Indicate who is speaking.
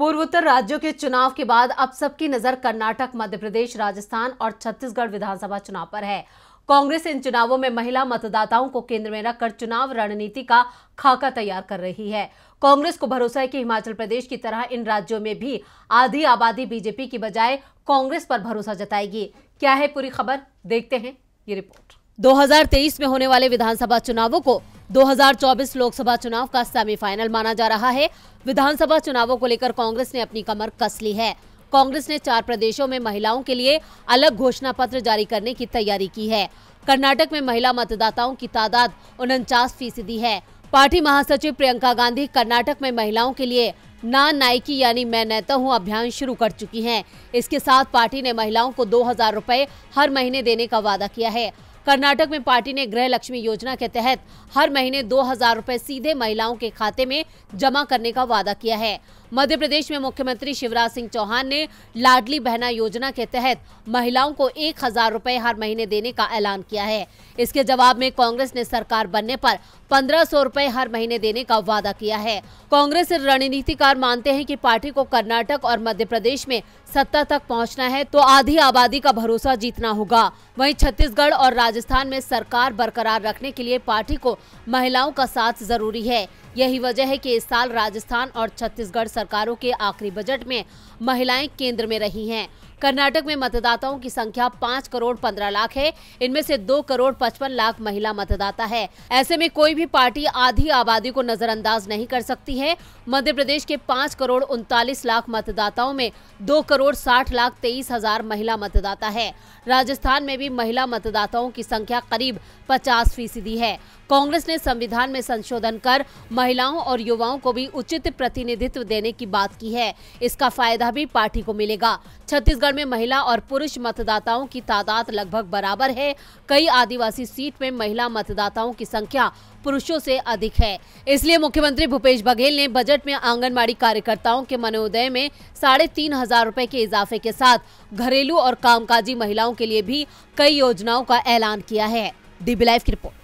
Speaker 1: पूर्वोत्तर राज्यों के चुनाव के बाद अब सबकी नजर कर्नाटक मध्य प्रदेश राजस्थान और छत्तीसगढ़ विधानसभा चुनाव पर है कांग्रेस इन चुनावों में महिला मतदाताओं को केंद्र में रखकर चुनाव रणनीति का खाका तैयार कर रही है कांग्रेस को भरोसा है कि हिमाचल प्रदेश की तरह इन राज्यों में भी आधी आबादी बीजेपी की बजाय कांग्रेस पर भरोसा जताएगी क्या है पूरी खबर देखते हैं ये रिपोर्ट 2023 में होने वाले विधानसभा चुनावों को 2024 लोकसभा चुनाव का सेमीफाइनल माना जा रहा है विधानसभा चुनावों को लेकर कांग्रेस ने अपनी कमर कस ली है कांग्रेस ने चार प्रदेशों में महिलाओं के लिए अलग घोषणा पत्र जारी करने की तैयारी की है कर्नाटक में महिला मतदाताओं की तादाद उनचास फीसदी है पार्टी महासचिव प्रियंका गांधी कर्नाटक में महिलाओं के लिए ना नायकी यानी मैं नेता हूं अभियान शुरू कर चुकी हैं इसके साथ पार्टी ने महिलाओं को दो हजार रुपए हर महीने देने का वादा किया है कर्नाटक में पार्टी ने गृह लक्ष्मी योजना के तहत हर महीने दो हजार रूपए सीधे महिलाओं के खाते में जमा करने का वादा किया है मध्य प्रदेश में मुख्यमंत्री शिवराज सिंह चौहान ने लाडली बहना योजना के तहत महिलाओं को एक हजार रूपए हर महीने देने का ऐलान किया है इसके जवाब में कांग्रेस ने सरकार बनने पर पंद्रह सौ रूपए हर महीने देने का वादा किया है कांग्रेस रणनीतिकार मानते हैं कि पार्टी को कर्नाटक और मध्य प्रदेश में सत्ता तक पहुंचना है तो आधी आबादी का भरोसा जीतना होगा वहीं छत्तीसगढ़ और राजस्थान में सरकार बरकरार रखने के लिए पार्टी को महिलाओं का साथ जरूरी है यही वजह है कि इस साल राजस्थान और छत्तीसगढ़ सरकारों के आखिरी बजट में महिलाएं केंद्र में रही हैं कर्नाटक में मतदाताओं की संख्या पाँच करोड़ पंद्रह लाख है इनमें से दो करोड़ पचपन लाख महिला मतदाता है ऐसे में कोई भी पार्टी आधी आबादी को नजरअंदाज नहीं कर सकती है मध्य प्रदेश के पाँच करोड़ उनतालीस लाख मतदाताओं में दो करोड़ साठ लाख तेईस हजार महिला मतदाता है राजस्थान में भी महिला मतदाताओं की संख्या करीब पचास फीसदी है कांग्रेस ने संविधान में संशोधन कर महिलाओं और युवाओं को भी उचित प्रतिनिधित्व देने की बात की है इसका फायदा भी पार्टी को मिलेगा छत्तीसगढ़ छत्तीसगढ़ में महिला और पुरुष मतदाताओं की तादाद लगभग बराबर है कई आदिवासी सीट में महिला मतदाताओं की संख्या पुरुषों से अधिक है इसलिए मुख्यमंत्री भूपेश बघेल ने बजट में आंगनबाड़ी कार्यकर्ताओं के मनोदय में साढ़े तीन हजार रूपए के इजाफे के साथ घरेलू और कामकाजी महिलाओं के लिए भी कई योजनाओं का ऐलान किया है डीबी लाइव की रिपोर्ट